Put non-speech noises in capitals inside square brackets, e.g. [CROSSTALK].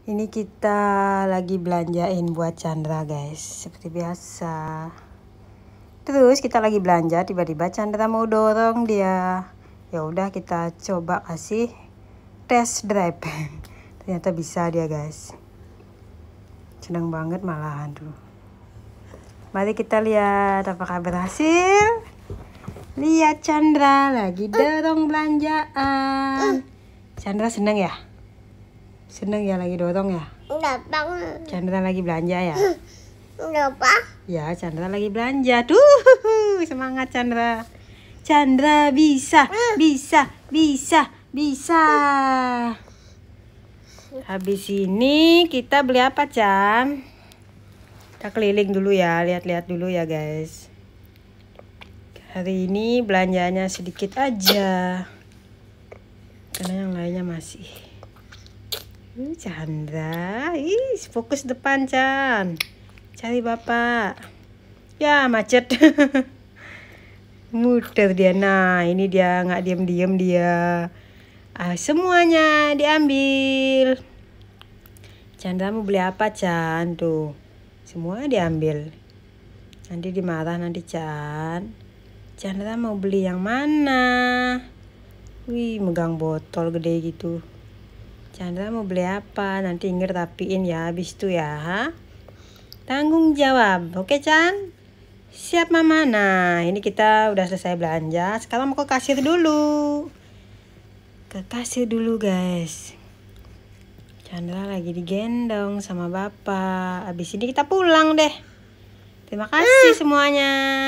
Ini kita lagi belanjain buat Chandra guys Seperti biasa Terus kita lagi belanja Tiba-tiba Chandra mau dorong dia Ya udah kita coba kasih Test drive [LAUGHS] Ternyata bisa dia guys Seneng banget malahan tuh Mari kita lihat apakah berhasil Lihat Chandra lagi dorong belanjaan Chandra seneng ya? Seneng ya lagi dotong ya? Enggak bang. Chandra lagi belanja ya? Enggak pak. Ya Chandra lagi belanja. Duh semangat Chandra. Chandra bisa, hmm. bisa, bisa, bisa. Habis ini kita beli apa Chan? Kita keliling dulu ya, lihat-lihat dulu ya guys. Hari ini belanjanya sedikit aja. Karena yang lainnya masih. Uh, Chandra. Ih, fokus depan, Chan. Cari Bapak. Ya, macet. [LAUGHS] Muter dia. Nah, ini dia nggak diem diem dia. Ah, semuanya diambil. Chandra mau beli apa, Chan? Tuh. Semua diambil. Nanti dimarah nanti, Chan. Chandra mau beli yang mana? Wih, megang botol gede gitu. Chandra mau beli apa? Nanti Inger tapiin ya habis itu ya. Ha? Tanggung jawab. Oke, Chan? Siap, Mama. Nah, ini kita udah selesai belanja. Sekarang mau ke kasir dulu. Ke kasir dulu, guys. Chandra lagi digendong sama Bapak. Habis ini kita pulang deh. Terima kasih ah. semuanya.